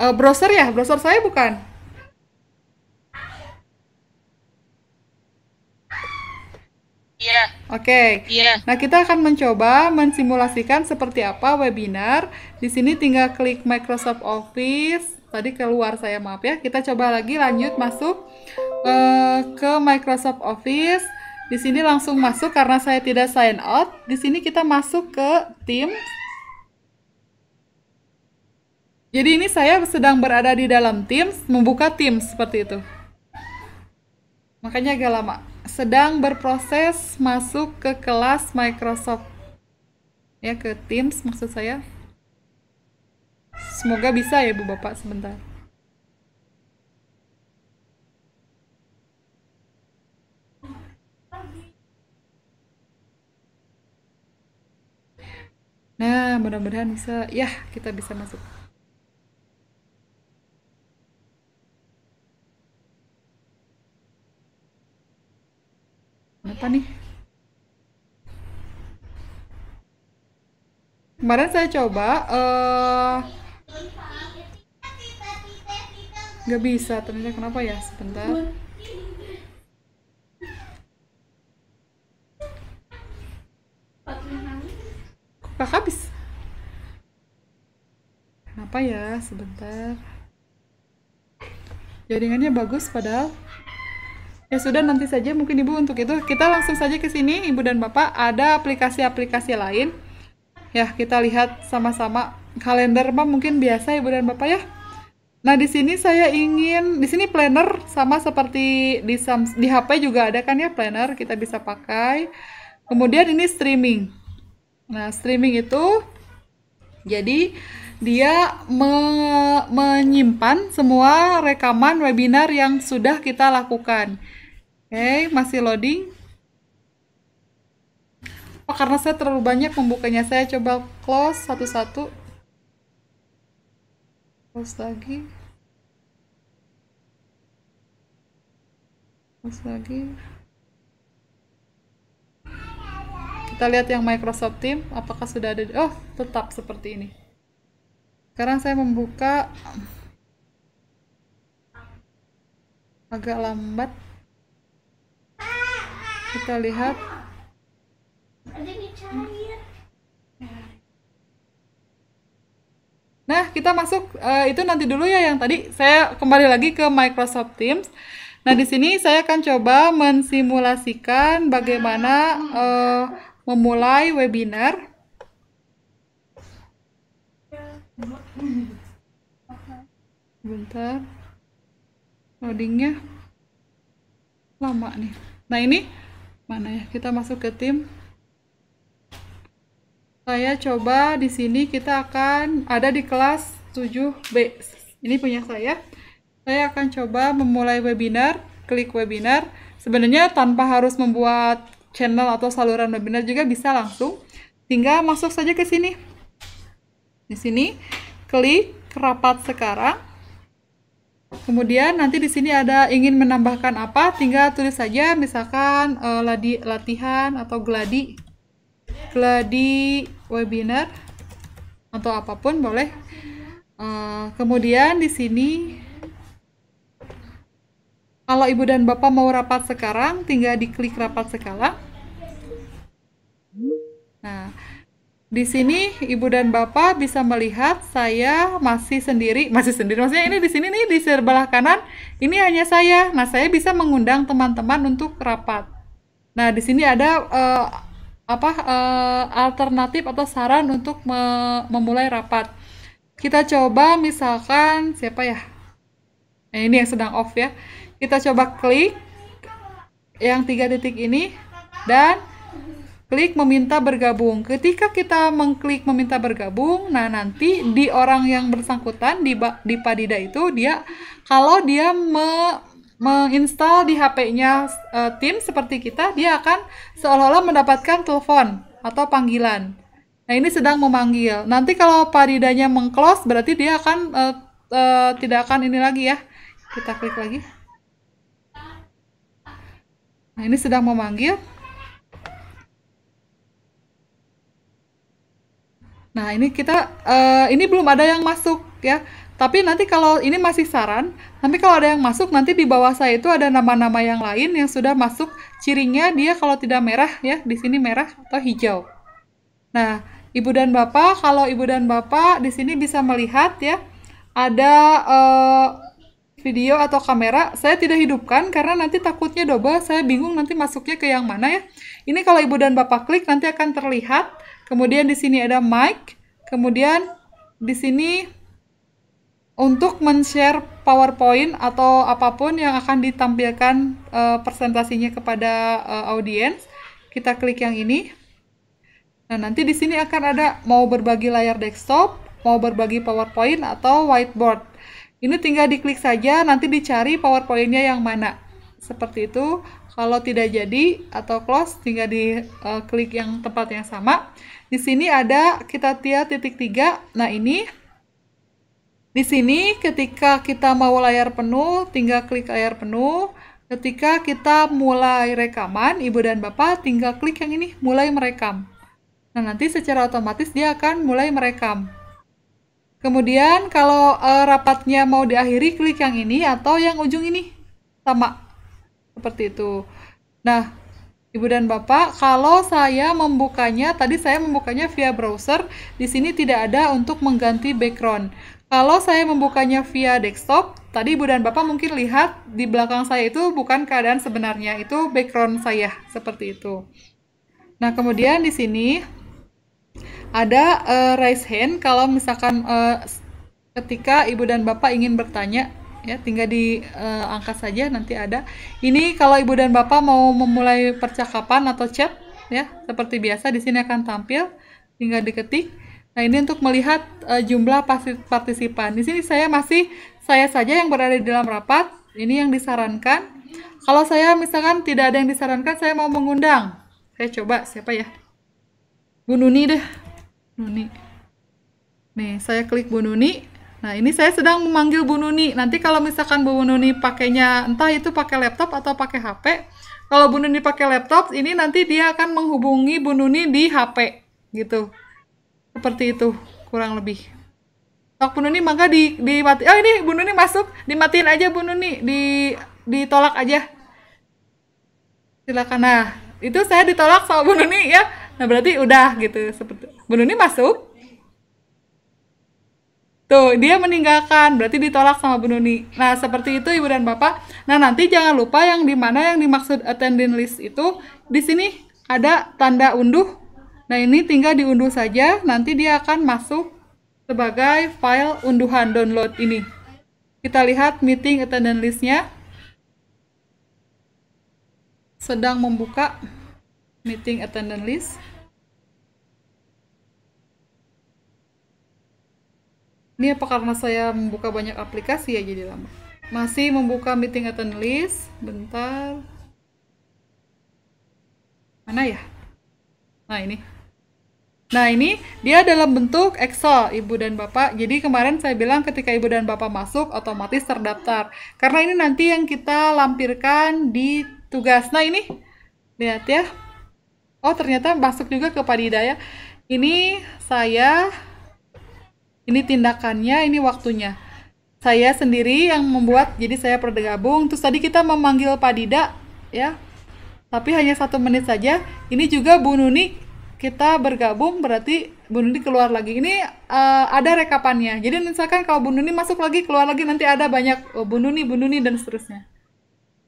uh, browser ya browser saya bukan Iya. Oke. Okay. Iya. Nah, kita akan mencoba mensimulasikan seperti apa webinar. Di sini tinggal klik Microsoft Office. Tadi keluar saya maaf ya. Kita coba lagi lanjut masuk uh, ke Microsoft Office. Di sini langsung masuk karena saya tidak sign out. Di sini kita masuk ke Teams jadi ini saya sedang berada di dalam Teams, membuka Teams seperti itu. Makanya agak lama. Sedang berproses masuk ke kelas Microsoft. Ya, ke Teams maksud saya. Semoga bisa ya Bu Bapak sebentar. Nah, mudah-mudahan bisa, ya kita bisa masuk. Kenapa nih? Kemarin saya coba, eh, nggak uh, gak bisa ternyata kenapa ya? Sebentar. Kok habis? Kenapa ya? Sebentar. Jaringannya bagus padahal. Ya sudah nanti saja mungkin Ibu untuk itu kita langsung saja ke sini Ibu dan Bapak ada aplikasi-aplikasi lain. Ya, kita lihat sama-sama kalender mah mungkin biasa Ibu dan Bapak ya. Nah, di sini saya ingin di sini planner sama seperti di di HP juga ada kan ya planner kita bisa pakai. Kemudian ini streaming. Nah, streaming itu jadi dia me menyimpan semua rekaman webinar yang sudah kita lakukan. Oke, okay, masih loading. Oh, karena saya terlalu banyak membukanya, saya coba close satu-satu. Close lagi. Close lagi. Kita lihat yang Microsoft Team, apakah sudah ada? Oh, tetap seperti ini sekarang saya membuka agak lambat kita lihat nah kita masuk uh, itu nanti dulu ya yang tadi saya kembali lagi ke Microsoft Teams nah di sini saya akan coba mensimulasikan bagaimana uh, memulai webinar bentar loadingnya lama nih nah ini mana ya kita masuk ke tim saya coba di sini kita akan ada di kelas 7B ini punya saya saya akan coba memulai webinar klik webinar sebenarnya tanpa harus membuat channel atau saluran webinar juga bisa langsung tinggal masuk saja ke sini di sini klik rapat sekarang. Kemudian nanti di sini ada ingin menambahkan apa, tinggal tulis saja misalkan uh, ladi, latihan atau gladi gladi webinar atau apapun boleh. Uh, kemudian di sini kalau ibu dan bapak mau rapat sekarang, tinggal diklik rapat sekarang. Nah, di sini ibu dan bapak bisa melihat saya masih sendiri, masih sendiri. Maksudnya ini di sini nih di sebelah kanan ini hanya saya. Nah saya bisa mengundang teman-teman untuk rapat. Nah di sini ada uh, apa uh, alternatif atau saran untuk me memulai rapat. Kita coba misalkan siapa ya? Nah, ini yang sedang off ya. Kita coba klik yang tiga titik ini dan klik meminta bergabung. Ketika kita mengklik meminta bergabung, nah nanti di orang yang bersangkutan di di Padida itu dia kalau dia me, menginstal di HP-nya uh, eh, tim seperti kita, dia akan seolah-olah mendapatkan telepon atau panggilan. Nah, ini sedang memanggil. Nanti kalau Padidanya mengclose berarti dia akan uh, uh, tidak akan ini lagi ya. Kita klik lagi. Nah, ini sedang memanggil. Nah, ini kita uh, ini belum ada yang masuk ya. Tapi nanti kalau ini masih saran, nanti kalau ada yang masuk nanti di bawah saya itu ada nama-nama yang lain yang sudah masuk cirinya dia kalau tidak merah ya, di sini merah atau hijau. Nah, Ibu dan Bapak, kalau Ibu dan Bapak di sini bisa melihat ya, ada uh, video atau kamera saya tidak hidupkan karena nanti takutnya double saya bingung nanti masuknya ke yang mana ya ini kalau ibu dan bapak klik nanti akan terlihat kemudian di sini ada mic kemudian di sini untuk men-share powerpoint atau apapun yang akan ditampilkan uh, presentasinya kepada uh, eh, audiens kita klik yang ini nah nanti di sini akan ada mau berbagi layar desktop mau berbagi powerpoint atau whiteboard ini tinggal diklik saja, nanti dicari powerpointnya yang mana. Seperti itu, kalau tidak jadi atau close, tinggal di uh, klik yang tempat yang sama. Di sini ada kita lihat titik tiga. Nah, ini di sini ketika kita mau layar penuh, tinggal klik layar penuh. Ketika kita mulai rekaman, Ibu dan Bapak tinggal klik yang ini, mulai merekam. Nah, nanti secara otomatis dia akan mulai merekam. Kemudian kalau e, rapatnya mau diakhiri klik yang ini atau yang ujung ini sama seperti itu. Nah, Ibu dan Bapak, kalau saya membukanya tadi saya membukanya via browser, di sini tidak ada untuk mengganti background. Kalau saya membukanya via desktop, tadi Ibu dan Bapak mungkin lihat di belakang saya itu bukan keadaan sebenarnya, itu background saya seperti itu. Nah, kemudian di sini ada uh, raise hand kalau misalkan uh, ketika ibu dan bapak ingin bertanya ya tinggal di uh, eh, angka saja nanti ada ini kalau ibu dan bapak mau memulai percakapan atau chat ya seperti biasa di sini akan tampil tinggal diketik nah ini untuk melihat uh, jumlah partisipan di sini saya masih saya saja yang berada di dalam rapat ini yang disarankan kalau saya misalkan tidak ada yang disarankan saya mau mengundang saya coba siapa ya Bu Nuni deh Nuni. Nih, saya klik Bu Nuni. Nah, ini saya sedang memanggil Bu Nuni. Nanti kalau misalkan Bu Nuni pakainya entah itu pakai laptop atau pakai HP, kalau Bu Nuni pakai laptop, ini nanti dia akan menghubungi Bu Nuni di HP gitu. Seperti itu, kurang lebih. Tok Bu Nuni maka di di mati. Oh, ini Bu Nuni masuk, dimatiin aja Bu Nuni, di ditolak aja. Silakan nah. Itu saya ditolak sama Bu Nuni ya. Nah, berarti udah gitu seperti Bu Nuni masuk? Tuh, dia meninggalkan, berarti ditolak sama Bu Nuni. Nah, seperti itu Ibu dan Bapak. Nah, nanti jangan lupa yang di mana yang dimaksud attendance list itu di sini ada tanda unduh. Nah, ini tinggal diunduh saja, nanti dia akan masuk sebagai file unduhan download ini. Kita lihat meeting attendance listnya. Sedang membuka meeting attendance list. Ini apa karena saya membuka banyak aplikasi ya jadi lama. Masih membuka meeting atau list. Bentar. Mana ya? Nah ini. Nah ini dia dalam bentuk Excel ibu dan bapak. Jadi kemarin saya bilang ketika ibu dan bapak masuk otomatis terdaftar. Karena ini nanti yang kita lampirkan di tugas. Nah ini lihat ya. Oh ternyata masuk juga ke Padida ya. Ini saya ini tindakannya ini waktunya saya sendiri yang membuat jadi saya bergabung terus tadi kita memanggil Pak Dida ya tapi hanya satu menit saja ini juga Bu Nuni kita bergabung berarti Bu Nuni keluar lagi ini uh, ada rekapannya jadi misalkan kalau Bu Nuni masuk lagi keluar lagi nanti ada banyak oh, Bu Nuni Bu Nuni dan seterusnya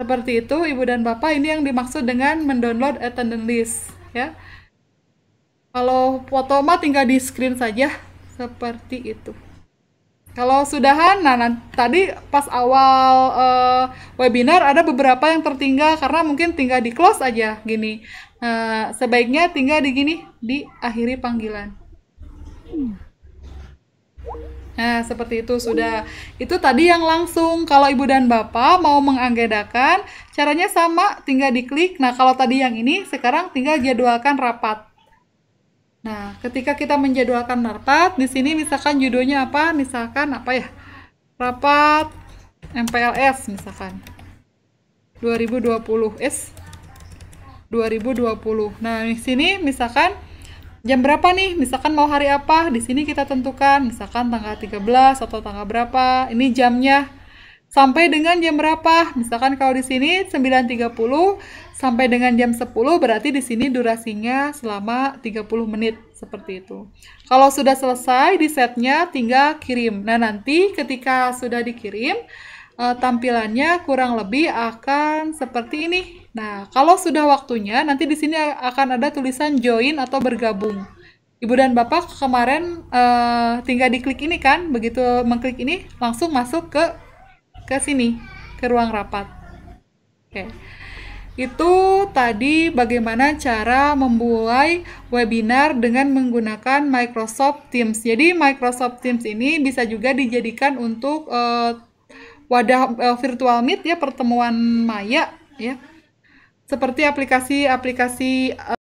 seperti itu Ibu dan Bapak ini yang dimaksud dengan mendownload attendance list ya kalau foto mah tinggal di screen saja seperti itu. Kalau sudahan, nah, nah tadi pas awal uh, webinar ada beberapa yang tertinggal karena mungkin tinggal di close aja gini. Uh, sebaiknya tinggal di gini, diakhiri panggilan. Nah, seperti itu sudah. Itu tadi yang langsung. Kalau ibu dan bapak mau mengagendakan, caranya sama, tinggal diklik. Nah, kalau tadi yang ini, sekarang tinggal jadwalkan rapat. Nah, ketika kita menjadwalkan rapat, di sini misalkan judulnya apa? Misalkan apa ya? Rapat MPLS misalkan. 2020 S 2020. Nah, di sini misalkan jam berapa nih? Misalkan mau hari apa? Di sini kita tentukan misalkan tanggal 13 atau tanggal berapa. Ini jamnya sampai dengan jam berapa? Misalkan kalau di sini 9.30 sampai dengan jam 10 berarti di sini durasinya selama 30 menit seperti itu. Kalau sudah selesai di setnya tinggal kirim. Nah, nanti ketika sudah dikirim eh, tampilannya kurang lebih akan seperti ini. Nah, kalau sudah waktunya nanti di sini akan ada tulisan join atau bergabung. Ibu dan Bapak kemarin uh, tinggal diklik ini kan, begitu mengklik ini langsung masuk ke ke sini, ke ruang rapat. Oke. Itu tadi bagaimana cara memulai webinar dengan menggunakan Microsoft Teams. Jadi Microsoft Teams ini bisa juga dijadikan untuk uh, wadah uh, virtual meet ya pertemuan maya ya. Seperti aplikasi-aplikasi eh,